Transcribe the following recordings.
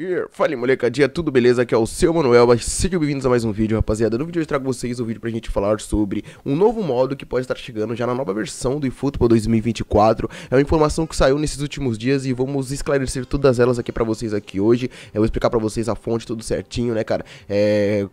Yeah. Fala molecadinha, tudo beleza? Aqui é o seu Manuel, sejam bem-vindos a mais um vídeo, rapaziada. No vídeo eu trago vocês um vídeo pra gente falar sobre um novo modo que pode estar chegando já na nova versão do eFootball 2024. É uma informação que saiu nesses últimos dias e vamos esclarecer todas elas aqui pra vocês aqui hoje. Eu vou explicar pra vocês a fonte, tudo certinho, né, cara? É...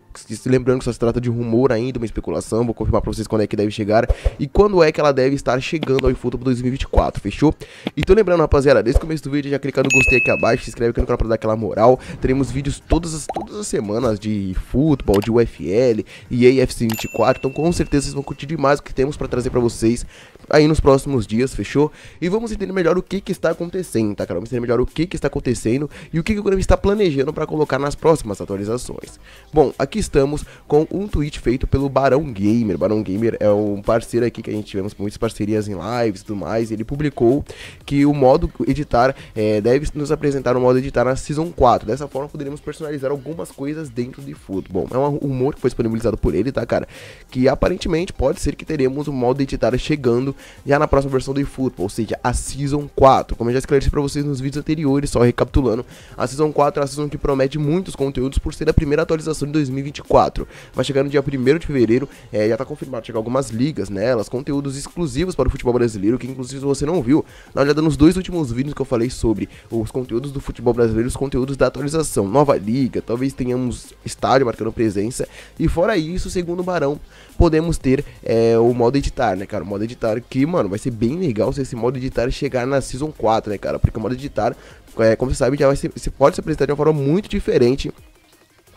Lembrando que só se trata de rumor ainda, uma especulação, vou confirmar pra vocês quando é que deve chegar e quando é que ela deve estar chegando ao eFootball 2024, fechou? Então lembrando, rapaziada, desde o começo do vídeo já clica no gostei aqui abaixo, se inscreve aqui no canal pra dar aquela moral moral. Teremos vídeos todas as, todas as semanas de futebol, de UFL e AFC 24. Então com certeza vocês vão curtir demais o que temos para trazer para vocês aí nos próximos dias, fechou? E vamos entender melhor o que, que está acontecendo, tá, cara? Vamos entender melhor o que, que está acontecendo e o que, que o Grêmio está planejando para colocar nas próximas atualizações. Bom, aqui estamos com um tweet feito pelo Barão Gamer. Barão Gamer é um parceiro aqui que a gente tivemos muitas parcerias em lives e tudo mais. Ele publicou que o modo editar é, deve nos apresentar o modo editar na Season 4 4. Dessa forma, poderíamos personalizar algumas coisas dentro de futebol. É um humor que foi disponibilizado por ele, tá, cara? Que aparentemente pode ser que teremos o um modo editado chegando já na próxima versão do eFootball, ou seja, a Season 4. Como eu já esclareci para vocês nos vídeos anteriores, só recapitulando, a Season 4 é a Season que promete muitos conteúdos por ser a primeira atualização de 2024. Vai chegar no dia 1 de fevereiro, é, já tá confirmado chegar algumas ligas nelas, né, conteúdos exclusivos para o futebol brasileiro, que inclusive se você não viu, dá uma olhada nos dois últimos vídeos que eu falei sobre os conteúdos do futebol brasileiro, os conteúdos da atualização, nova liga, talvez tenhamos estádio marcando presença. E fora isso, segundo o Barão, podemos ter é, o modo editar, né, cara? O modo editar que, mano, vai ser bem legal se esse modo editar chegar na Season 4, né, cara? Porque o modo editar, é, como você sabe, já vai ser, você pode se apresentar de uma forma muito diferente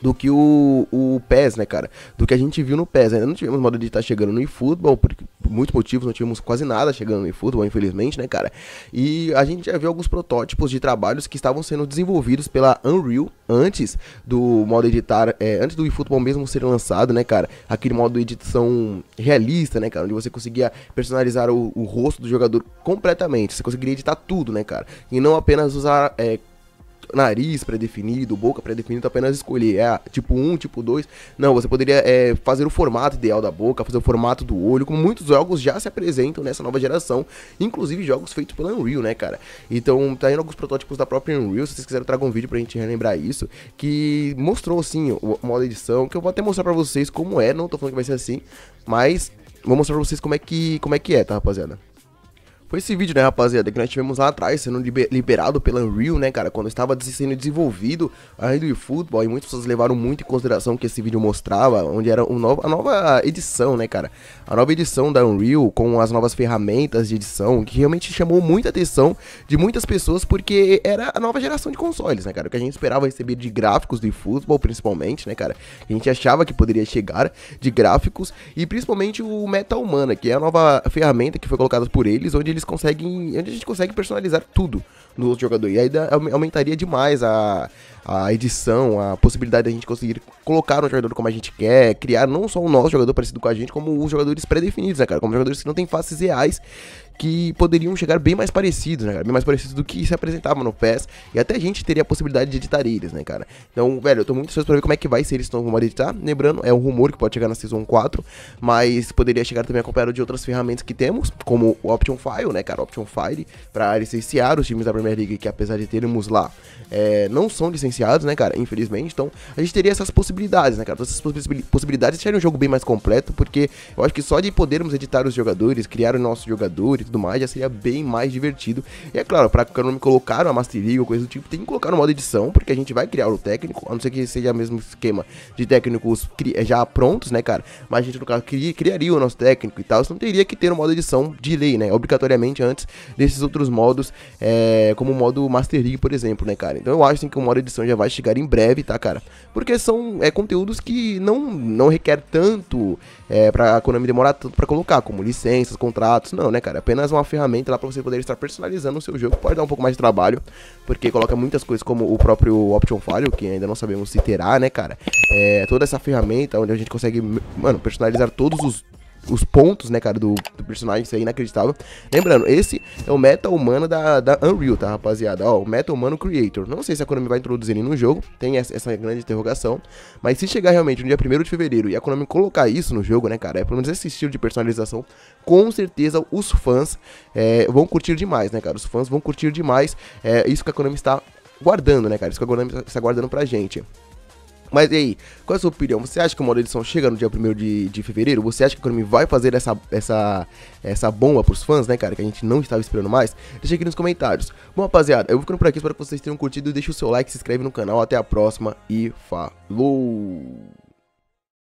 do que o, o PES, né, cara? Do que a gente viu no PES. Ainda não tivemos modo de estar chegando no eFootball, porque, muitos motivos, não tivemos quase nada chegando em futebol, infelizmente, né, cara? E a gente já viu alguns protótipos de trabalhos que estavam sendo desenvolvidos pela Unreal antes do modo editar, é, antes do eFootball mesmo ser lançado, né, cara? Aquele modo edição realista, né, cara? Onde você conseguia personalizar o, o rosto do jogador completamente. Você conseguiria editar tudo, né, cara? E não apenas usar é, nariz pré-definido, boca pré-definida, apenas escolher. É tipo 1, tipo 2. Não, você poderia é, fazer o formato ideal da boca, fazer o formato do olho, como muitos jogos já se apresentam nessa nova geração, inclusive jogos feitos pela Unreal, né, cara? Então, tá indo alguns protótipos da própria Unreal, se vocês quiserem trago um vídeo pra gente relembrar isso, que mostrou assim o modo edição, que eu vou até mostrar pra vocês como é, não tô falando que vai ser assim, mas vou mostrar pra vocês como é que, como é, que é tá, rapaziada? Foi esse vídeo, né, rapaziada, que nós tivemos lá atrás, sendo liberado pela Unreal, né, cara, quando estava sendo desenvolvido a do eFootball, e muitas pessoas levaram muito em consideração que esse vídeo mostrava, onde era um a nova edição, né, cara, a nova edição da Unreal, com as novas ferramentas de edição, que realmente chamou muita atenção de muitas pessoas, porque era a nova geração de consoles, né, cara, o que a gente esperava receber de gráficos do eFootball, principalmente, né, cara, a gente achava que poderia chegar de gráficos, e principalmente o Meta Humana, que é a nova ferramenta que foi colocada por eles, onde eles eles conseguem. Onde a gente consegue personalizar tudo no outro jogador. E aí aumentaria demais a, a edição, a possibilidade da gente conseguir colocar um jogador como a gente quer, criar não só um nosso jogador parecido com a gente, como os jogadores pré-definidos, né, cara? Como jogadores que não têm faces reais que poderiam chegar bem mais parecidos, né, cara? Bem mais parecidos do que se apresentavam no PES. E até a gente teria a possibilidade de editar eles, né, cara? Então, velho, eu tô muito ansioso pra ver como é que vai ser eles não vão editar. Lembrando, é um rumor que pode chegar na Season 4, mas poderia chegar também acompanhado de outras ferramentas que temos, como o Option File, né, cara? Option File, pra licenciar os times da Premier League, que apesar de termos lá, é, não são licenciados, né, cara? Infelizmente. Então, a gente teria essas possibilidades, né, cara? Todas então, essas possibilidades deixariam um jogo bem mais completo, porque eu acho que só de podermos editar os jogadores, criar os nossos jogadores, tudo mais, já seria bem mais divertido. E é claro, pra não me colocar uma Master League ou coisa do tipo, tem que colocar no modo edição, porque a gente vai criar o técnico, a não ser que seja o mesmo esquema de técnicos já prontos, né, cara? Mas a gente, no caso, criaria o nosso técnico e tal, então teria que ter um modo edição de lei, né? Obrigatoriamente antes desses outros modos, é, como o modo Master League, por exemplo, né, cara? Então eu acho assim, que o modo edição já vai chegar em breve, tá, cara? Porque são é, conteúdos que não, não requer tanto é, pra Konami demorar tanto pra colocar, como licenças, contratos, não, né, cara? Apenas apenas uma ferramenta lá para você poder estar personalizando o seu jogo. Pode dar um pouco mais de trabalho, porque coloca muitas coisas como o próprio Option File, que ainda não sabemos se terá, né, cara? É, toda essa ferramenta onde a gente consegue, mano, personalizar todos os os pontos, né, cara, do, do, personagem, isso é inacreditável. Lembrando, esse é o meta humano da, da Unreal, tá, rapaziada? Ó, o meta humano creator. Não sei se a Konami vai introduzir ele no jogo, tem essa, essa, grande interrogação. Mas se chegar realmente no dia 1 de fevereiro e a Konami colocar isso no jogo, né, cara, é pelo menos esse estilo de personalização, com certeza os fãs é, vão curtir demais, né, cara? Os fãs vão curtir demais. É isso que a Konami está guardando, né, cara? Isso que a Konami está guardando pra gente. Mas e aí, qual é a sua opinião? Você acha que o modo edição chega no dia 1 de, de fevereiro? Você acha que a Konami vai fazer essa, essa, essa bomba pros fãs, né, cara? Que a gente não estava esperando mais? Deixa aqui nos comentários. Bom, rapaziada, eu vou ficando por aqui. Espero que vocês tenham curtido. Deixa o seu like, se inscreve no canal. Até a próxima e falou!